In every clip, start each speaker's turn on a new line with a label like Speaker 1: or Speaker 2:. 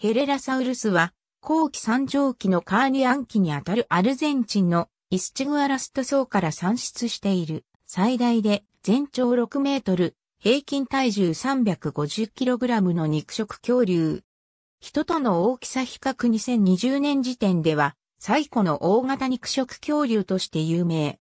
Speaker 1: ヘレラサウルスは、後期三畳期のカーニアン期にあたるアルゼンチンのイスチグアラスト層から産出している、最大で全長6メートル、平均体重3 5 0ラムの肉食恐竜。人との大きさ比較2020年時点では、最古の大型肉食恐竜として有名。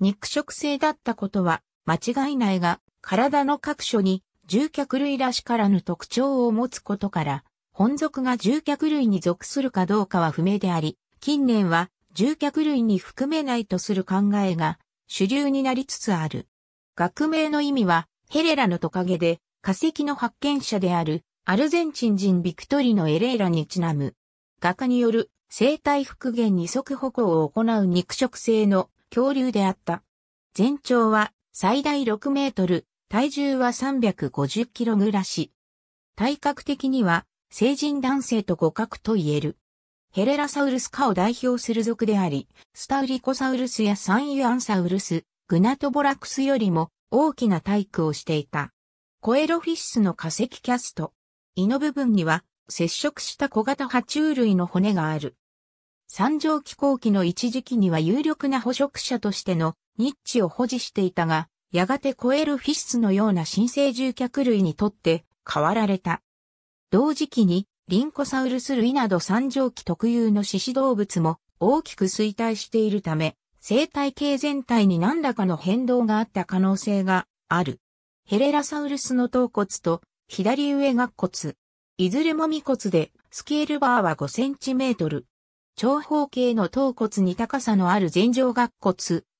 Speaker 1: 肉食性だったことは間違いないが、体の各所に獣脚類らしからぬ特徴を持つことから、本属が獣脚類に属するかどうかは不明であり、近年は獣脚類に含めないとする考えが主流になりつつある。学名の意味は、ヘレラのトカゲで、化石の発見者である、アルゼンチン人ビクトリのエレーラにちなむ。画家による生体復元に即歩行を行う肉食性の恐竜であった。全長は最大6メートル、体重は350キロぐらし。体格的には成人男性と互角と言える。ヘレラサウルス科を代表する属であり、スタウリコサウルスやサンユアンサウルス、グナトボラクスよりも大きな体育をしていた。コエロフィッスの化石キャスト。胃の部分には接触した小型爬虫類の骨がある。三条気候期の一時期には有力な捕食者としてのニッチを保持していたが、やがてコエルフィッスのような新生獣脚類にとって変わられた。同時期にリンコサウルス類など三畳期特有の獅子動物も大きく衰退しているため、生態系全体に何らかの変動があった可能性がある。ヘレラサウルスの頭骨と左上顎骨。いずれも未骨で、スケールバーは5センチメートル。長方形の頭骨に高さのある前上顎骨、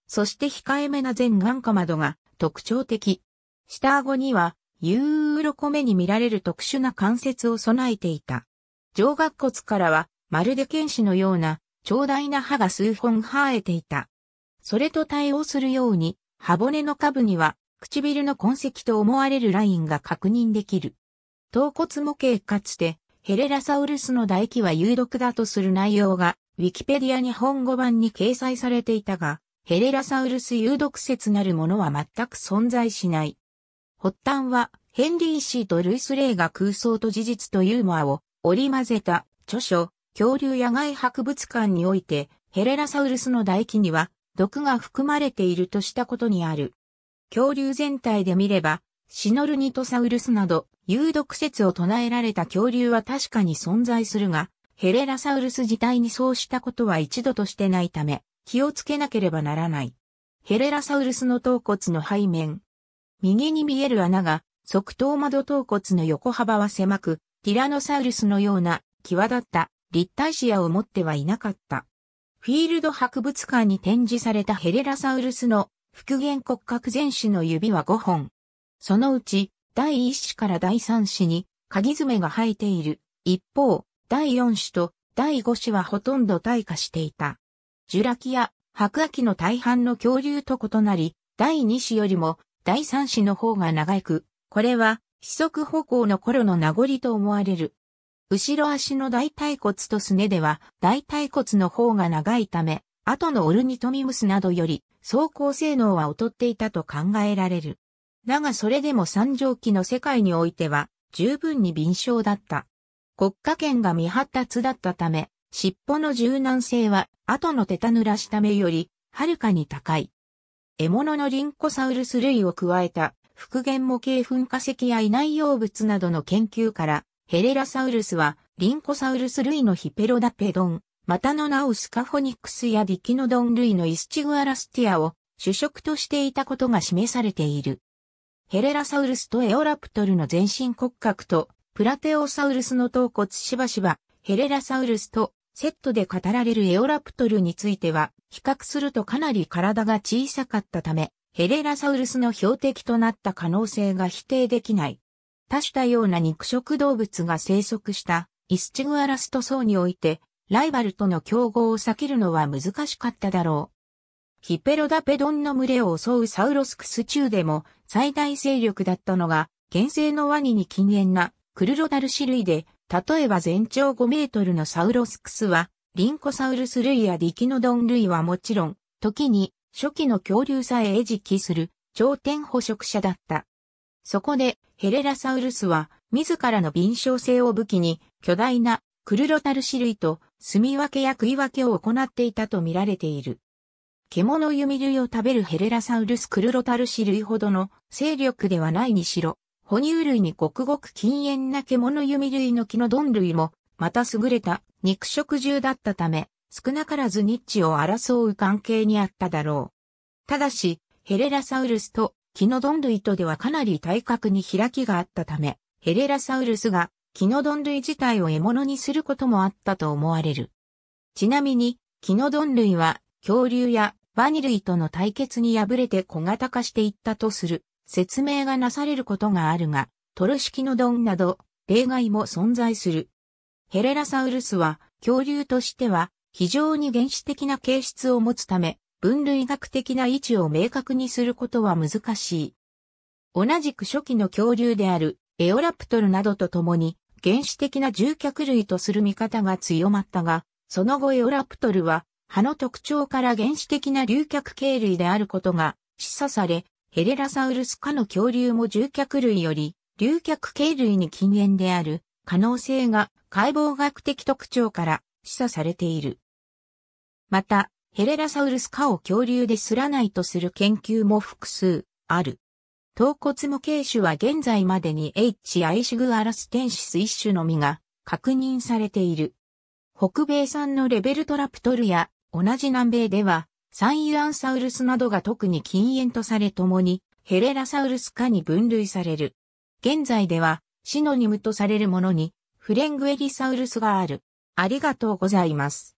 Speaker 1: そして控えめな前眼下窓が特徴的。下顎にはユーロコメに見られる特殊な関節を備えていた。上顎骨からは、まるで剣士のような、長大な歯が数本生えていた。それと対応するように、歯骨の下部には、唇の痕跡と思われるラインが確認できる。頭骨模型かつて、ヘレラサウルスの唾液は有毒だとする内容が、ウィキペディア日本語版に掲載されていたが、ヘレラサウルス有毒説なるものは全く存在しない。発端は、ヘンリーシーとルイス・レイが空想と事実とユーモアを織り交ぜた著書、恐竜野外博物館において、ヘレラサウルスの唾液には毒が含まれているとしたことにある。恐竜全体で見れば、シノルニトサウルスなど、有毒説を唱えられた恐竜は確かに存在するが、ヘレラサウルス自体にそうしたことは一度としてないため、気をつけなければならない。ヘレラサウルスの頭骨の背面、右に見える穴が、側頭窓頭骨の横幅は狭く、ティラノサウルスのような、際立った立体視野を持ってはいなかった。フィールド博物館に展示されたヘレラサウルスの復元骨格全種の指は5本。そのうち、第1種から第3種に、鍵爪が生えている。一方、第4種と第5種はほとんど退化していた。ジュラキア、白亜紀の大半の恐竜と異なり、第2種よりも第三子の方が長く、これは、四足歩行の頃の名残と思われる。後ろ足の大腿骨とすねでは、大腿骨の方が長いため、後のオルニトミムスなどより、走行性能は劣っていたと考えられる。だがそれでも三畳期の世界においては、十分に敏捷だった。国家権が未発達だったため、尻尾の柔軟性は、後のテタヌラシタメより、はるかに高い。獲物のリンコサウルス類を加えた復元模型噴火石やな内容物などの研究から、ヘレラサウルスはリンコサウルス類のヒペロダペドン、またの名をスカフォニクスやディキノドン類のイスチグアラスティアを主食としていたことが示されている。ヘレラサウルスとエオラプトルの全身骨格とプラテオサウルスの頭骨しばしばヘレラサウルスとセットで語られるエオラプトルについては、比較するとかなり体が小さかったため、ヘレラサウルスの標的となった可能性が否定できない。多種多様な肉食動物が生息したイスチグアラスト層において、ライバルとの競合を避けるのは難しかっただろう。ヒペロダペドンの群れを襲うサウロスクス中でも最大勢力だったのが、原生のワニに禁煙なクルロダル種類で、例えば全長5メートルのサウロスクスは、リンコサウルス類やディキノドン類はもちろん、時に初期の恐竜さえ餌食する頂点捕食者だった。そこでヘレラサウルスは自らの敏捷性を武器に巨大なクルロタルシ類と住み分けや食い分けを行っていたと見られている。獣弓類を食べるヘレラサウルスクルロタルシ類ほどの勢力ではないにしろ、哺乳類にごくごく禁煙な獣弓類の木のドン類も、また優れた肉食獣だったため、少なからずニッチを争う関係にあっただろう。ただし、ヘレラサウルスと木のドン類とではかなり体格に開きがあったため、ヘレラサウルスが木のドン類自体を獲物にすることもあったと思われる。ちなみに、木のドン類は恐竜やワニ類との対決に敗れて小型化していったとする説明がなされることがあるが、トロ式のドンなど例外も存在する。ヘレラサウルスは恐竜としては非常に原始的な形質を持つため、分類学的な位置を明確にすることは難しい。同じく初期の恐竜であるエオラプトルなどと共に原始的な獣脚類とする見方が強まったが、その後エオラプトルは歯の特徴から原始的な竜脚系類であることが示唆され、エレラサウルス科の恐竜も獣脚類より、竜脚系類に近縁である可能性が解剖学的特徴から示唆されている。また、ヘレラサウルス科を恐竜ですらないとする研究も複数ある。頭骨模型種は現在までに H. アイシグアラステンシス一種のみが確認されている。北米産のレベルトラプトルや同じ南米ではサンユアンサウルスなどが特に禁煙とされ共に、ヘレラサウルス科に分類される。現在では、シノニムとされるものに、フレングエリサウルスがある。ありがとうございます。